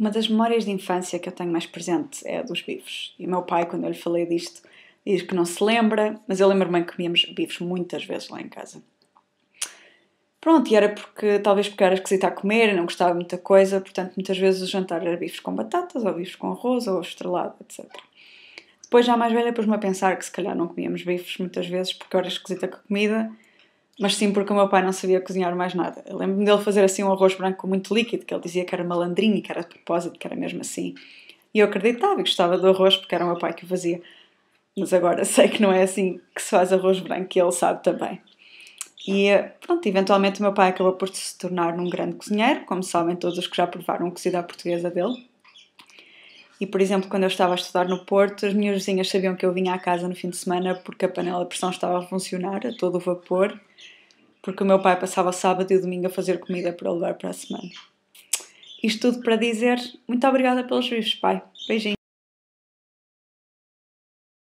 Uma das memórias de infância que eu tenho mais presente é a dos bifes. E o meu pai, quando eu lhe falei disto, diz que não se lembra, mas eu lembro-me que comíamos bifes muitas vezes lá em casa. Pronto, e era porque, talvez porque era esquisita a comer, não gostava de muita coisa, portanto, muitas vezes o jantar era bifes com batatas, ou bifes com arroz, ou estrelado, etc. Depois, já mais velha, pus-me a pensar que se calhar não comíamos bifes muitas vezes porque era esquisita com a comida mas sim porque o meu pai não sabia cozinhar mais nada. Eu lembro-me dele fazer assim um arroz branco muito líquido, que ele dizia que era malandrinho e que era de propósito, que era mesmo assim. E eu acreditava e gostava do arroz porque era o meu pai que o fazia. Mas agora sei que não é assim que se faz arroz branco e ele sabe também. E eh, pronto, eventualmente o meu pai acabou por se tornar um grande cozinheiro, como sabem todos os que já provaram a cozida portuguesa dele. E, por exemplo, quando eu estava a estudar no Porto, as minhas vizinhas sabiam que eu vinha à casa no fim de semana porque a panela de pressão estava a funcionar a todo o vapor, porque o meu pai passava sábado e domingo a fazer comida para levar para a semana. Isto tudo para dizer muito obrigada pelos vivos, pai. Beijinho.